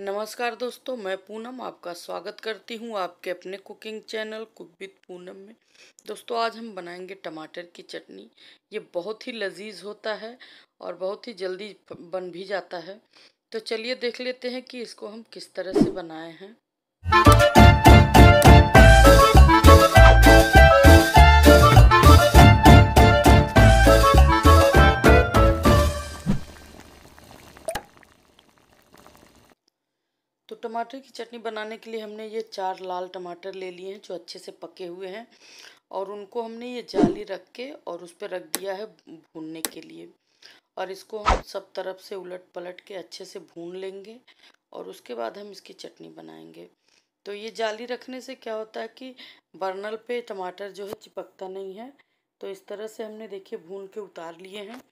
नमस्कार दोस्तों मैं पूनम आपका स्वागत करती हूँ आपके अपने cooking channel cook with Poonam में दोस्तों आज हम बनाएंगे टमाटर की चटनी ये बहुत ही लजीज होता है और बहुत ही जल्दी बन भी जाता है तो चलिए देख लेते हैं कि इसको हम किस तरह से बनाए हैं तो टमाटर की चटनी बनाने के लिए हमने ये चार लाल टमाटर ले लिए हैं जो अच्छे से पके हुए हैं और उनको हमने ये जाली रख के और उस पर रख दिया है भूनने के लिए और इसको हम सब तरफ से उलट पलट के अच्छे से भून लेंगे और उसके बाद हम इसकी चटनी बनाएंगे तो ये जाली रखने से क्या होता है कि बर्नल पे टमाटर जो है चिपकता नहीं है तो इस तरह से हमने देखिए भून के उतार लिए हैं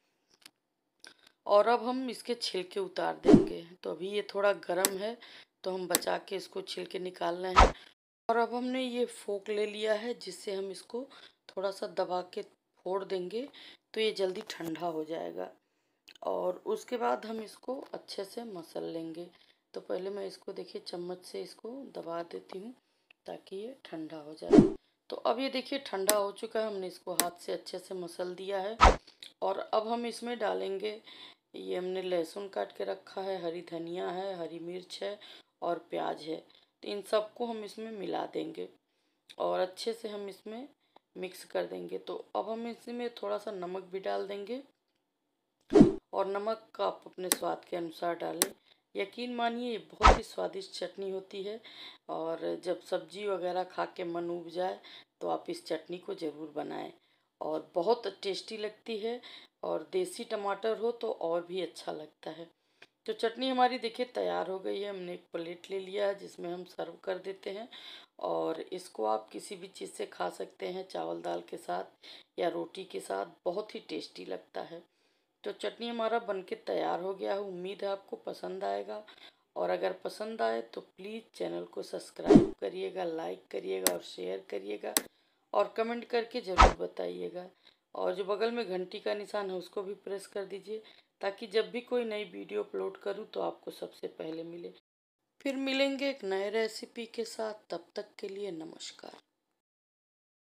और अब हम इसके छिलके उतार देंगे तो अभी ये थोड़ा गर्म है तो हम बचा के इसको छिल निकाल निकालना है और अब हमने ये फोक ले लिया है जिससे हम इसको थोड़ा सा दबा के फोड़ देंगे तो ये जल्दी ठंडा हो जाएगा और उसके बाद हम इसको अच्छे से मसल लेंगे तो पहले मैं इसको देखिए चम्मच से इसको दबा देती हूँ ताकि ये ठंडा हो जाए तो अब ये देखिए ठंडा हो चुका है हमने इसको हाथ से अच्छे से मसल दिया है और अब हम इसमें डालेंगे ये हमने लहसुन काट के रखा है हरी धनिया है हरी मिर्च है और प्याज है तो इन सबको हम इसमें मिला देंगे और अच्छे से हम इसमें मिक्स कर देंगे तो अब हम इसमें थोड़ा सा नमक भी डाल देंगे और नमक का आप अपने स्वाद के अनुसार डालें यकीन मानिए ये बहुत ही स्वादिष्ट चटनी होती है और जब सब्जी वगैरह खा के मन उब जाए तो आप इस चटनी को ज़रूर बनाएं और बहुत टेस्टी लगती है और देसी टमाटर हो तो और भी अच्छा लगता है तो चटनी हमारी देखिए तैयार हो गई है हमने एक प्लेट ले लिया है जिसमें हम सर्व कर देते हैं और इसको आप किसी भी चीज़ से खा सकते हैं चावल दाल के साथ या रोटी के साथ बहुत ही टेस्टी लगता है तो चटनी हमारा बनके तैयार हो गया है उम्मीद है आपको पसंद आएगा और अगर पसंद आए तो प्लीज़ चैनल को सब्सक्राइब करिएगा लाइक करिएगा और शेयर करिएगा और कमेंट करके ज़रूर बताइएगा और जो बगल में घंटी का निशान है उसको भी प्रेस कर दीजिए ताकि जब भी कोई नई वीडियो अपलोड करूँ तो आपको सबसे पहले मिले फिर मिलेंगे एक नए रेसिपी के साथ तब तक के लिए नमस्कार